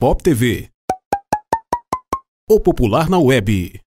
Pop TV. O popular na web.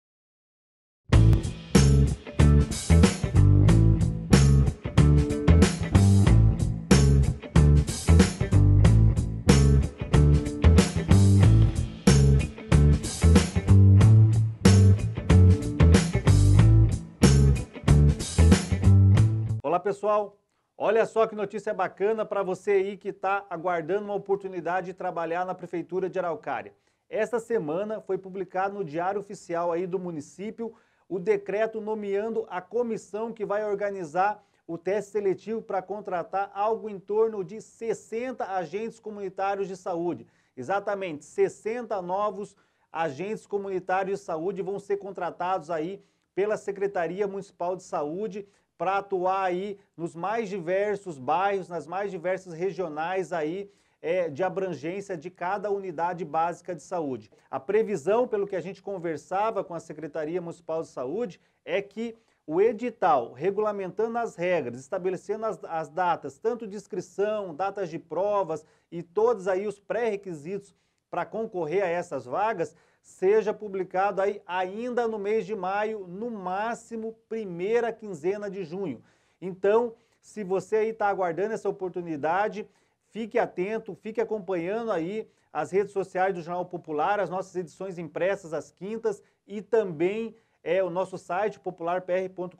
Olá, pessoal. Olha só que notícia bacana para você aí que está aguardando uma oportunidade de trabalhar na Prefeitura de Araucária. Esta semana foi publicado no Diário Oficial aí do município o decreto nomeando a comissão que vai organizar o teste seletivo para contratar algo em torno de 60 agentes comunitários de saúde. Exatamente, 60 novos agentes comunitários de saúde vão ser contratados aí pela Secretaria Municipal de Saúde para atuar aí nos mais diversos bairros, nas mais diversas regionais aí é, de abrangência de cada unidade básica de saúde. A previsão, pelo que a gente conversava com a Secretaria Municipal de Saúde, é que o edital regulamentando as regras, estabelecendo as, as datas, tanto de inscrição, datas de provas e todos aí os pré-requisitos para concorrer a essas vagas seja publicado aí ainda no mês de maio, no máximo primeira quinzena de junho. Então, se você aí está aguardando essa oportunidade, fique atento, fique acompanhando aí as redes sociais do Jornal Popular, as nossas edições impressas às quintas e também é o nosso site popularpr.com.br,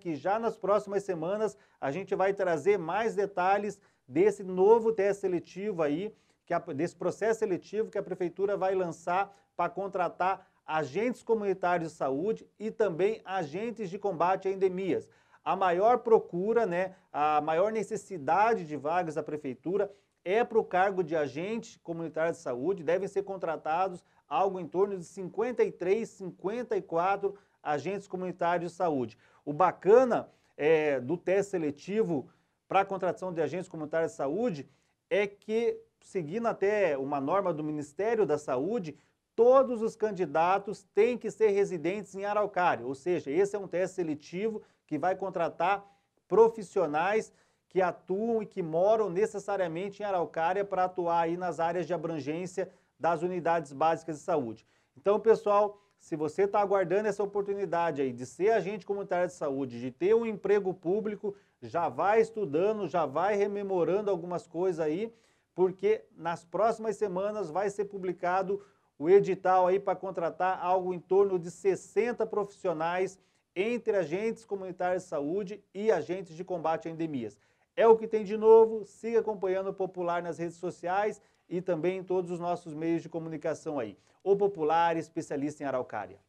que já nas próximas semanas a gente vai trazer mais detalhes desse novo teste seletivo aí que a, desse processo seletivo que a prefeitura vai lançar para contratar agentes comunitários de saúde e também agentes de combate a endemias. A maior procura, né, a maior necessidade de vagas da prefeitura é para o cargo de agente comunitário de saúde, devem ser contratados algo em torno de 53, 54 agentes comunitários de saúde. O bacana é, do teste seletivo para a contratação de agentes comunitários de saúde é que seguindo até uma norma do Ministério da Saúde, todos os candidatos têm que ser residentes em Araucária, ou seja, esse é um teste seletivo que vai contratar profissionais que atuam e que moram necessariamente em Araucária para atuar aí nas áreas de abrangência das unidades básicas de saúde. Então, pessoal, se você está aguardando essa oportunidade aí de ser agente comunitário de saúde, de ter um emprego público, já vai estudando, já vai rememorando algumas coisas aí porque nas próximas semanas vai ser publicado o edital aí para contratar algo em torno de 60 profissionais entre agentes comunitários de saúde e agentes de combate a endemias. É o que tem de novo. Siga acompanhando o Popular nas redes sociais e também em todos os nossos meios de comunicação aí. O Popular, especialista em araucária.